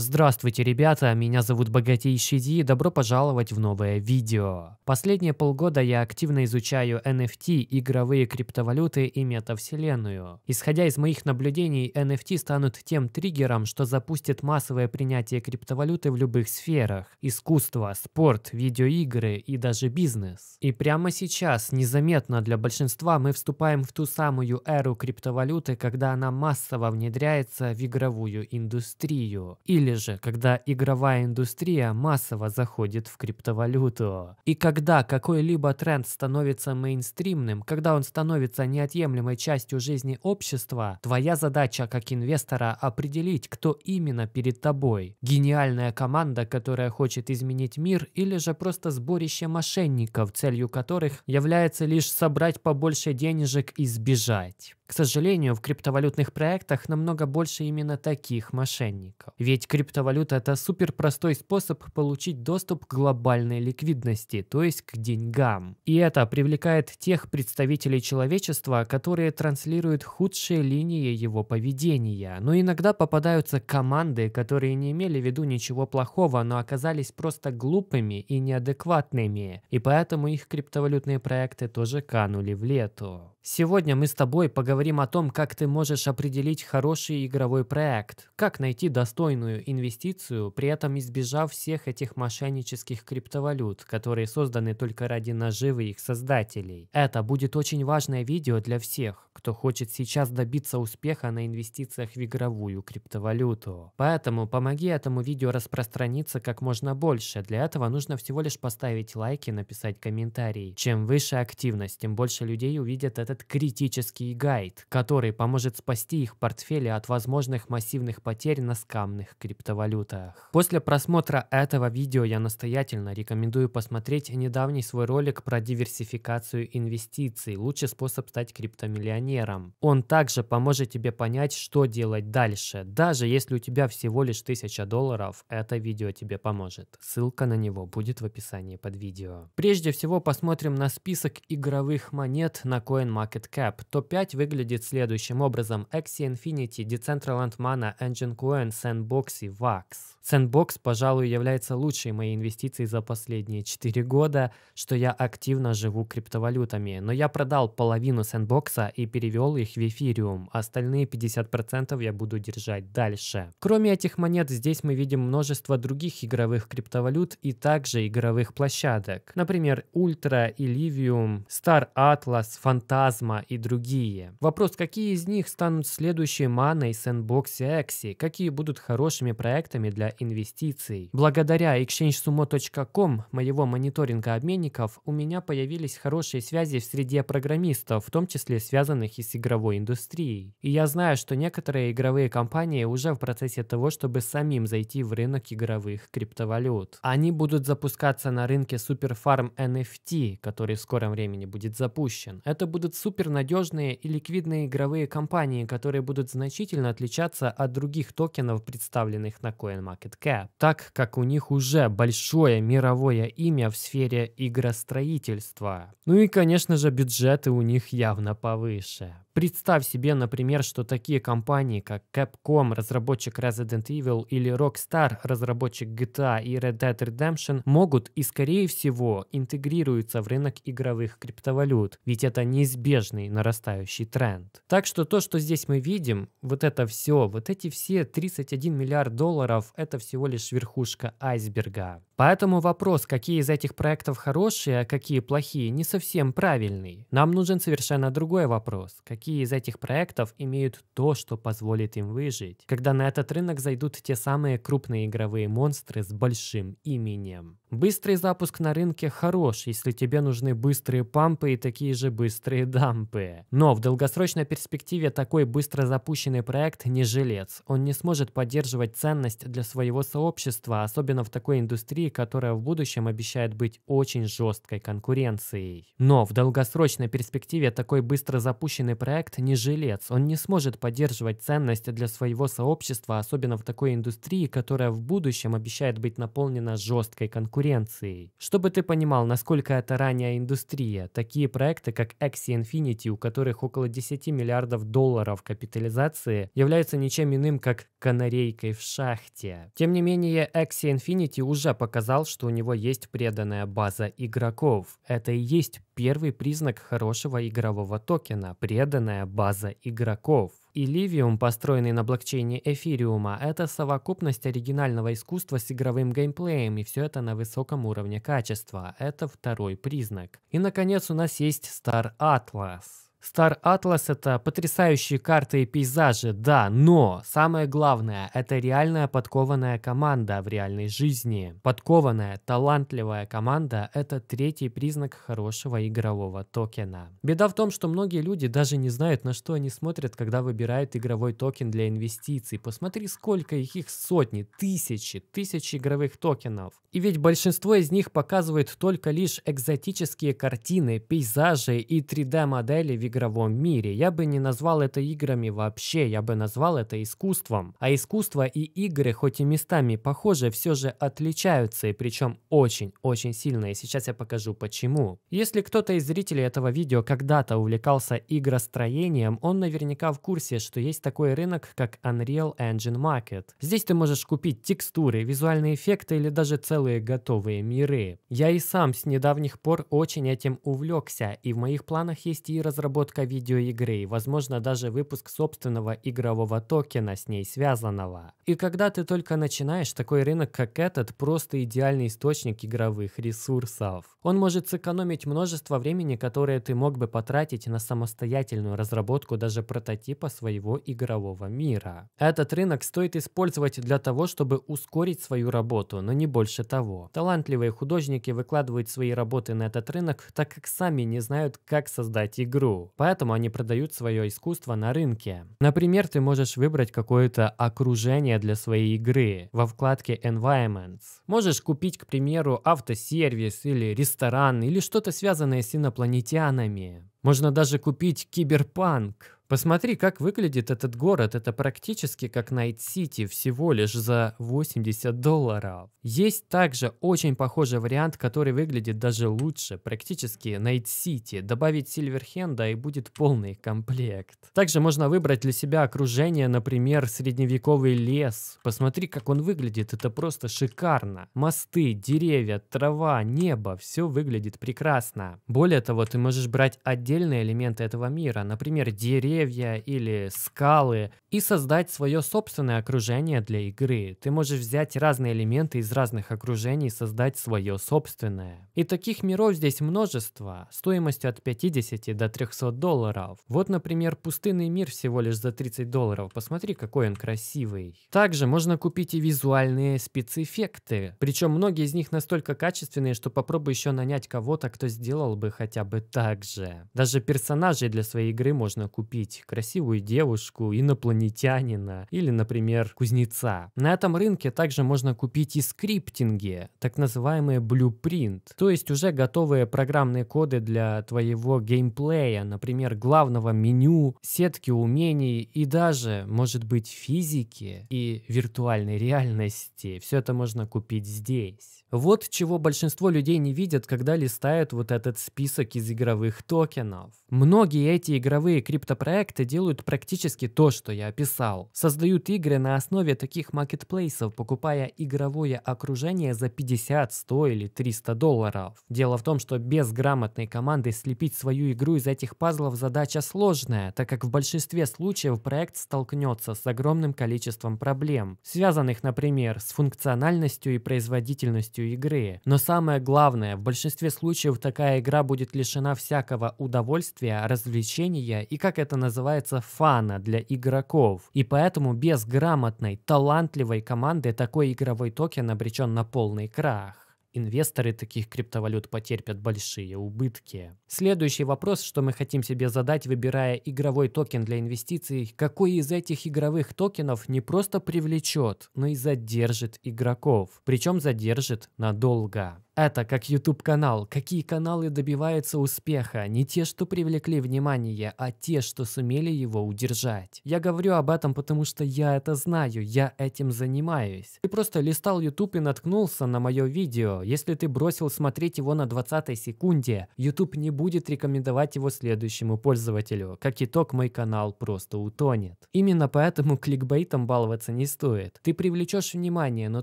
Здравствуйте, ребята, меня зовут Богатейший Ди и добро пожаловать в новое видео. Последние полгода я активно изучаю NFT, игровые криптовалюты и метавселенную. Исходя из моих наблюдений, NFT станут тем триггером, что запустит массовое принятие криптовалюты в любых сферах – искусство, спорт, видеоигры и даже бизнес. И прямо сейчас, незаметно для большинства, мы вступаем в ту самую эру криптовалюты, когда она массово внедряется в игровую индустрию. Или или же, когда игровая индустрия массово заходит в криптовалюту. И когда какой-либо тренд становится мейнстримным, когда он становится неотъемлемой частью жизни общества, твоя задача как инвестора определить, кто именно перед тобой. Гениальная команда, которая хочет изменить мир, или же просто сборище мошенников, целью которых является лишь собрать побольше денежек и сбежать. К сожалению, в криптовалютных проектах намного больше именно таких мошенников. Ведь криптовалюта – это суперпростой способ получить доступ к глобальной ликвидности, то есть к деньгам. И это привлекает тех представителей человечества, которые транслируют худшие линии его поведения. Но иногда попадаются команды, которые не имели в виду ничего плохого, но оказались просто глупыми и неадекватными, и поэтому их криптовалютные проекты тоже канули в лету. Сегодня мы с тобой поговорим о том, как ты можешь определить хороший игровой проект, как найти достойную инвестицию, при этом избежав всех этих мошеннических криптовалют, которые созданы только ради наживы их создателей. Это будет очень важное видео для всех, кто хочет сейчас добиться успеха на инвестициях в игровую криптовалюту. Поэтому помоги этому видео распространиться как можно больше. Для этого нужно всего лишь поставить лайк и написать комментарий. Чем выше активность, тем больше людей увидят этот этот критический гайд, который поможет спасти их портфели от возможных массивных потерь на скамных криптовалютах. После просмотра этого видео я настоятельно рекомендую посмотреть недавний свой ролик про диверсификацию инвестиций, лучший способ стать криптомиллионером. Он также поможет тебе понять, что делать дальше. Даже если у тебя всего лишь 1000 долларов, это видео тебе поможет. Ссылка на него будет в описании под видео. Прежде всего посмотрим на список игровых монет на CoinMarketCap Market Cap. Топ-5 выглядит следующим образом. Axie Infinity, Decentraland Mana, Engine Coin, Sandbox и VAX. Sandbox, пожалуй, является лучшей моей инвестицией за последние 4 года, что я активно живу криптовалютами. Но я продал половину Sandbox и перевел их в эфириум. Остальные 50% я буду держать дальше. Кроме этих монет, здесь мы видим множество других игровых криптовалют и также игровых площадок. Например, Ultra, Illivium, Star Atlas, Phantasm, плазма и другие. Вопрос, какие из них станут следующей маной сэндбоксе Экси, какие будут хорошими проектами для инвестиций. Благодаря exchangesumo.com моего мониторинга обменников у меня появились хорошие связи в среде программистов, в том числе связанных и с игровой индустрией. И я знаю, что некоторые игровые компании уже в процессе того, чтобы самим зайти в рынок игровых криптовалют. Они будут запускаться на рынке Superfarm NFT, который в скором времени будет запущен. Это будут супернадежные и ликвидные игровые компании, которые будут значительно отличаться от других токенов, представленных на CoinMarketCap, так как у них уже большое мировое имя в сфере игростроительства. Ну и, конечно же, бюджеты у них явно повыше. Представь себе, например, что такие компании, как Capcom, разработчик Resident Evil, или Rockstar, разработчик GTA и Red Dead Redemption, могут и, скорее всего, интегрируются в рынок игровых криптовалют, ведь это неизбежный нарастающий тренд. Так что то, что здесь мы видим, вот это все, вот эти все 31 миллиард долларов, это всего лишь верхушка айсберга. Поэтому вопрос, какие из этих проектов хорошие, а какие плохие, не совсем правильный. Нам нужен совершенно другой вопрос. Какие какие из этих проектов имеют то, что позволит им выжить, когда на этот рынок зайдут те самые крупные игровые монстры с большим именем. Быстрый запуск на рынке хорош, если тебе нужны быстрые пампы и такие же быстрые дампы. Но в долгосрочной перспективе такой быстро запущенный проект не жилец. Он не сможет поддерживать ценность для своего сообщества, особенно в такой индустрии, которая в будущем обещает быть очень жесткой конкуренцией. Но в долгосрочной перспективе такой быстро запущенный проект не жилец. Он не сможет поддерживать ценность для своего сообщества, особенно в такой индустрии, которая в будущем обещает быть наполнена жесткой конкуренцией конкуренцией. Чтобы ты понимал, насколько это ранняя индустрия, такие проекты, как Axie Infinity, у которых около 10 миллиардов долларов капитализации, являются ничем иным, как канарейкой в шахте. Тем не менее, Axie Infinity уже показал, что у него есть преданная база игроков. Это и есть первый признак хорошего игрового токена – преданная база игроков. Иливиум, построенный на блокчейне эфириума, это совокупность оригинального искусства с игровым геймплеем, и все это на высоком уровне качества. Это второй признак. И, наконец, у нас есть Star Atlas. Star Atlas — это потрясающие карты и пейзажи, да, но самое главное — это реальная подкованная команда в реальной жизни. Подкованная, талантливая команда — это третий признак хорошего игрового токена. Беда в том, что многие люди даже не знают, на что они смотрят, когда выбирают игровой токен для инвестиций. Посмотри, сколько их, их сотни, тысячи, тысячи игровых токенов. И ведь большинство из них показывает только лишь экзотические картины, пейзажи и 3D-модели игровом мире. Я бы не назвал это играми вообще, я бы назвал это искусством. А искусство и игры, хоть и местами похожи, все же отличаются, и причем очень-очень сильно, и сейчас я покажу почему. Если кто-то из зрителей этого видео когда-то увлекался игростроением, он наверняка в курсе, что есть такой рынок, как Unreal Engine Market. Здесь ты можешь купить текстуры, визуальные эффекты или даже целые готовые миры. Я и сам с недавних пор очень этим увлекся, и в моих планах есть и разработка разработка видеоигры, возможно даже выпуск собственного игрового токена с ней связанного. И когда ты только начинаешь, такой рынок как этот просто идеальный источник игровых ресурсов. Он может сэкономить множество времени, которое ты мог бы потратить на самостоятельную разработку даже прототипа своего игрового мира. Этот рынок стоит использовать для того, чтобы ускорить свою работу, но не больше того. Талантливые художники выкладывают свои работы на этот рынок, так как сами не знают, как создать игру. Поэтому они продают свое искусство на рынке. Например, ты можешь выбрать какое-то окружение для своей игры во вкладке Environments. Можешь купить, к примеру, автосервис или ресторан или что-то связанное с инопланетянами. Можно даже купить киберпанк Посмотри, как выглядит этот город. Это практически как Найт-Сити, всего лишь за 80 долларов. Есть также очень похожий вариант, который выглядит даже лучше, практически Найт-Сити. Добавить Сильверхенда и будет полный комплект. Также можно выбрать для себя окружение, например, средневековый лес. Посмотри, как он выглядит, это просто шикарно. Мосты, деревья, трава, небо, все выглядит прекрасно. Более того, ты можешь брать отдельные элементы этого мира, например, деревья, деревья или скалы, и создать свое собственное окружение для игры. Ты можешь взять разные элементы из разных окружений и создать свое собственное. И таких миров здесь множество, стоимостью от 50 до 300 долларов. Вот, например, пустынный мир всего лишь за 30 долларов, посмотри, какой он красивый. Также можно купить и визуальные спецэффекты, причем многие из них настолько качественные, что попробуй еще нанять кого-то, кто сделал бы хотя бы так же. Даже персонажей для своей игры можно купить, красивую девушку, инопланетянина, инопланетянина или, например, кузнеца. На этом рынке также можно купить и скриптинги, так называемые blueprint, то есть уже готовые программные коды для твоего геймплея, например, главного меню, сетки умений и даже, может быть, физики и виртуальной реальности. Все это можно купить здесь. Вот чего большинство людей не видят, когда листают вот этот список из игровых токенов. Многие эти игровые криптопроекты делают практически то, что я описал. Создают игры на основе таких маркетплейсов, покупая игровое окружение за 50, 100 или 300 долларов. Дело в том, что без грамотной команды слепить свою игру из этих пазлов задача сложная, так как в большинстве случаев проект столкнется с огромным количеством проблем, связанных, например, с функциональностью и производительностью частью игры. Но самое главное, в большинстве случаев такая игра будет лишена всякого удовольствия, развлечения и, как это называется, фана для игроков. И поэтому без грамотной, талантливой команды такой игровой токен обречен на полный крах. Инвесторы таких криптовалют потерпят большие убытки. Следующий вопрос, что мы хотим себе задать, выбирая игровой токен для инвестиций, какой из этих игровых токенов не просто привлечет, но и задержит игроков, причем задержит надолго. Это как YouTube-канал. Какие каналы добиваются успеха? Не те, что привлекли внимание, а те, что сумели его удержать. Я говорю об этом, потому что я это знаю, я этим занимаюсь. Ты просто листал YouTube и наткнулся на мое видео. Если ты бросил смотреть его на 20 секунде, YouTube не будет рекомендовать его следующему пользователю. Как итог, мой канал просто утонет. Именно поэтому кликбейтом баловаться не стоит. Ты привлечешь внимание, но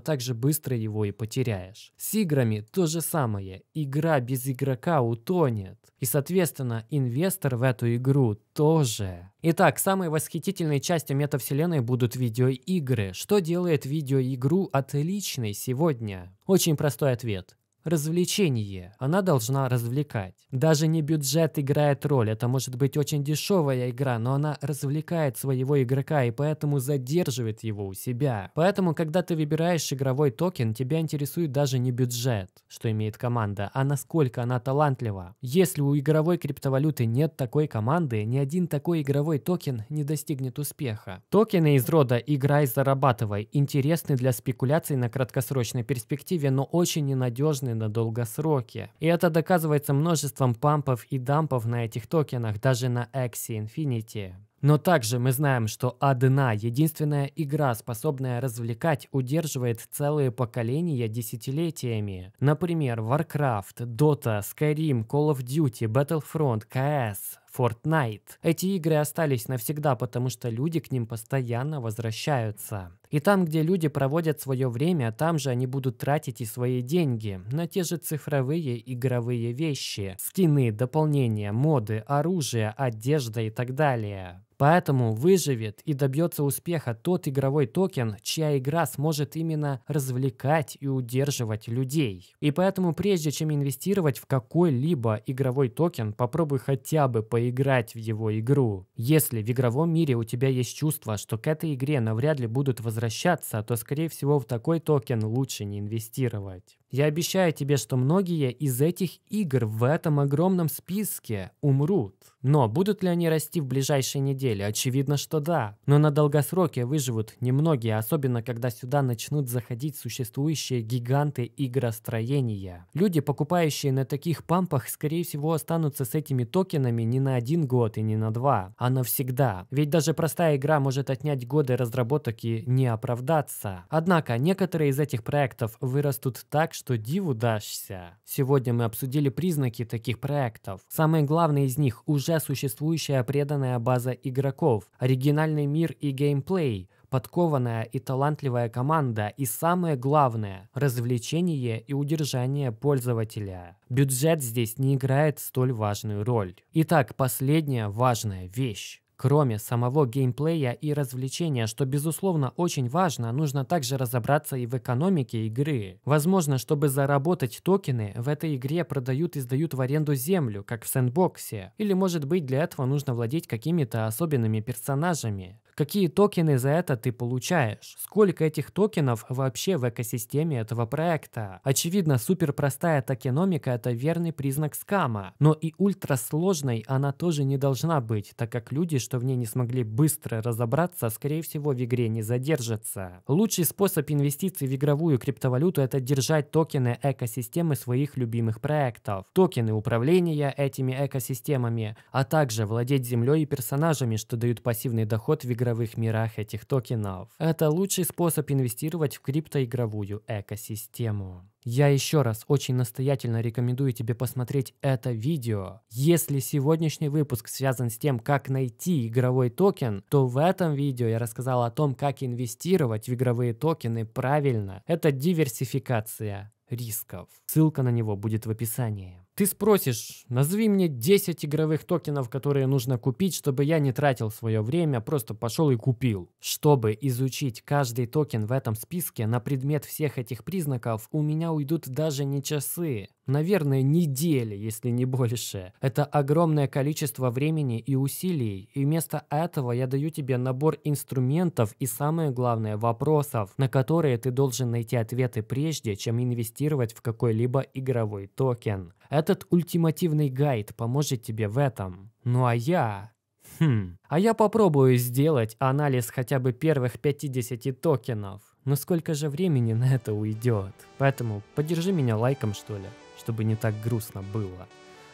также быстро его и потеряешь. С играми то то же самое. Игра без игрока утонет. И, соответственно, инвестор в эту игру тоже. Итак, самой восхитительной частью метавселенной будут видеоигры. Что делает видеоигру отличной сегодня? Очень простой ответ развлечение. Она должна развлекать. Даже не бюджет играет роль. Это может быть очень дешевая игра, но она развлекает своего игрока и поэтому задерживает его у себя. Поэтому, когда ты выбираешь игровой токен, тебя интересует даже не бюджет, что имеет команда, а насколько она талантлива. Если у игровой криптовалюты нет такой команды, ни один такой игровой токен не достигнет успеха. Токены из рода «играй, зарабатывай» интересны для спекуляций на краткосрочной перспективе, но очень ненадежны на долгосроке. И это доказывается множеством пампов и дампов на этих токенах, даже на Axie Infinity. Но также мы знаем, что одна единственная игра, способная развлекать, удерживает целые поколения десятилетиями. Например, Warcraft, Dota, Skyrim, Call of Duty, Battlefront, CS. Fortnite. Эти игры остались навсегда, потому что люди к ним постоянно возвращаются. И там, где люди проводят свое время, там же они будут тратить и свои деньги на те же цифровые игровые вещи, скины, дополнения, моды, оружие, одежда и так далее. Поэтому выживет и добьется успеха тот игровой токен, чья игра сможет именно развлекать и удерживать людей. И поэтому прежде чем инвестировать в какой-либо игровой токен, попробуй хотя бы поиграть поиграть в его игру. Если в игровом мире у тебя есть чувство, что к этой игре навряд ли будут возвращаться, то скорее всего в такой токен лучше не инвестировать. Я обещаю тебе, что многие из этих игр в этом огромном списке умрут. Но будут ли они расти в ближайшие недели? Очевидно, что да. Но на долгосроке выживут немногие, особенно когда сюда начнут заходить существующие гиганты игростроения. Люди, покупающие на таких пампах, скорее всего, останутся с этими токенами не на один год и не на два, а навсегда. Ведь даже простая игра может отнять годы разработок и не оправдаться. Однако некоторые из этих проектов вырастут так, что диву дашься. Сегодня мы обсудили признаки таких проектов. Самое главное из них – уже существующая преданная база игроков, оригинальный мир и геймплей, подкованная и талантливая команда и самое главное – развлечение и удержание пользователя. Бюджет здесь не играет столь важную роль. Итак, последняя важная вещь. Кроме самого геймплея и развлечения, что безусловно очень важно, нужно также разобраться и в экономике игры. Возможно, чтобы заработать токены, в этой игре продают и сдают в аренду землю, как в сэндбоксе. Или может быть для этого нужно владеть какими-то особенными персонажами какие токены за это ты получаешь, сколько этих токенов вообще в экосистеме этого проекта. Очевидно, суперпростая токеномика – это верный признак скама, но и ультрасложной она тоже не должна быть, так как люди, что в ней не смогли быстро разобраться, скорее всего в игре не задержатся. Лучший способ инвестиций в игровую криптовалюту – это держать токены экосистемы своих любимых проектов, токены управления этими экосистемами, а также владеть землей и персонажами, что дают пассивный доход в игровой игровых мирах этих токенов. Это лучший способ инвестировать в криптоигровую экосистему. Я еще раз очень настоятельно рекомендую тебе посмотреть это видео. Если сегодняшний выпуск связан с тем, как найти игровой токен, то в этом видео я рассказал о том, как инвестировать в игровые токены правильно. Это диверсификация рисков. Ссылка на него будет в описании. Ты спросишь, назови мне 10 игровых токенов, которые нужно купить, чтобы я не тратил свое время, просто пошел и купил. Чтобы изучить каждый токен в этом списке на предмет всех этих признаков, у меня уйдут даже не часы, Наверное, недели, если не больше. Это огромное количество времени и усилий, и вместо этого я даю тебе набор инструментов и, самое главное, вопросов, на которые ты должен найти ответы прежде, чем инвестировать в какой-либо игровой токен. Этот ультимативный гайд поможет тебе в этом. Ну а я... Хм, а я попробую сделать анализ хотя бы первых 50 токенов. Но сколько же времени на это уйдет? Поэтому поддержи меня лайком что ли чтобы не так грустно было.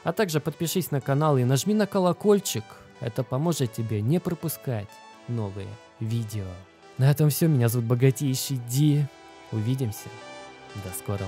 А также подпишись на канал и нажми на колокольчик. Это поможет тебе не пропускать новые видео. На этом все. Меня зовут Богатейший Ди. Увидимся. До скорого.